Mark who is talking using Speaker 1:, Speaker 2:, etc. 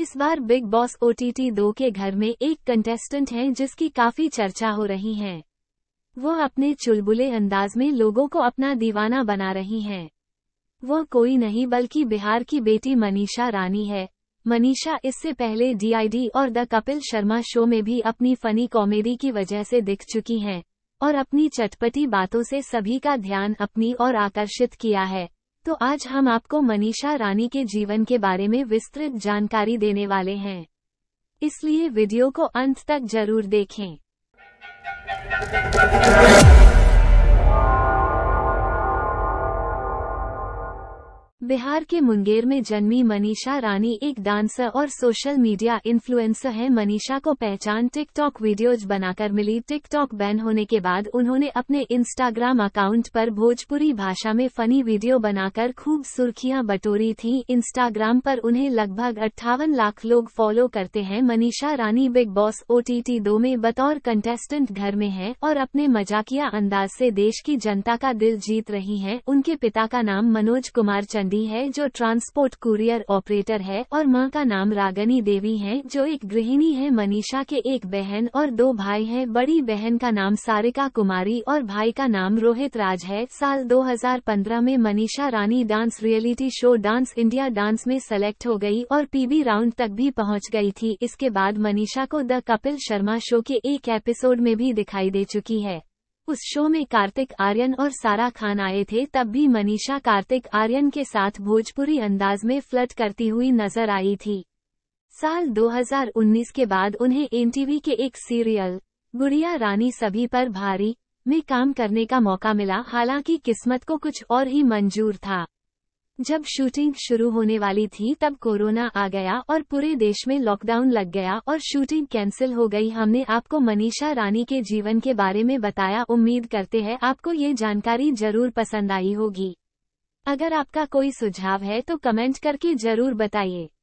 Speaker 1: इस बार Bigg Boss O T दो के घर में एक कंटेस्टेंट हैं जिसकी काफी चर्चा हो रही है वो अपने चुलबुले अंदाज में लोगों को अपना दीवाना बना रही हैं। वो कोई नहीं बल्कि बिहार की बेटी मनीषा रानी है मनीषा इससे पहले डीआईडी और द कपिल शर्मा शो में भी अपनी फनी कॉमेडी की वजह से दिख चुकी हैं और अपनी चटपटी बातों से सभी का ध्यान अपनी और आकर्षित किया है तो आज हम आपको मनीषा रानी के जीवन के बारे में विस्तृत जानकारी देने वाले हैं इसलिए वीडियो को अंत तक जरूर देखें बिहार के मुंगेर में जन्मी मनीषा रानी एक डांसर और सोशल मीडिया इन्फ्लुएंसर है मनीषा को पहचान टिकटॉक वीडियोज बनाकर मिली टिकटॉक बैन होने के बाद उन्होंने अपने इंस्टाग्राम अकाउंट पर भोजपुरी भाषा में फनी वीडियो बनाकर खूब सुर्खियां बटोरी थी इंस्टाग्राम पर उन्हें लगभग अट्ठावन लाख लोग फॉलो करते हैं Manisha Rani Bigg Boss O T दो में बतौर कंटेस्टेंट घर में है और अपने मजाकिया अंदाज से देश की जनता का दिल जीत रही है उनके पिता का नाम मनोज कुमार चंडी देवी है जो ट्रांसपोर्ट कुरियर ऑपरेटर है और माँ का नाम रागनी देवी है जो एक गृहिणी है मनीषा के एक बहन और दो भाई हैं बड़ी बहन का नाम सारिका कुमारी और भाई का नाम रोहित राज है साल 2015 में Manisha Rani dance reality show dance India dance में सेलेक्ट हो गयी और पी राउंड तक भी पहुँच गयी थी इसके बाद मनीषा को द कपिल शर्मा शो के एक एपिसोड में भी दिखाई दे चुकी है उस शो में कार्तिक आर्यन और सारा खान आए थे तब भी मनीषा कार्तिक आर्यन के साथ भोजपुरी अंदाज में फ्लट करती हुई नजर आई थी साल 2019 के बाद उन्हें एनटीवी के एक सीरियल गुड़िया रानी सभी पर भारी में काम करने का मौका मिला हालांकि किस्मत को कुछ और ही मंजूर था जब शूटिंग शुरू होने वाली थी तब कोरोना आ गया और पूरे देश में लॉकडाउन लग गया और शूटिंग कैंसिल हो गई हमने आपको मनीषा रानी के जीवन के बारे में बताया उम्मीद करते हैं आपको ये जानकारी जरूर पसंद आई होगी अगर आपका कोई सुझाव है तो कमेंट करके जरूर बताइए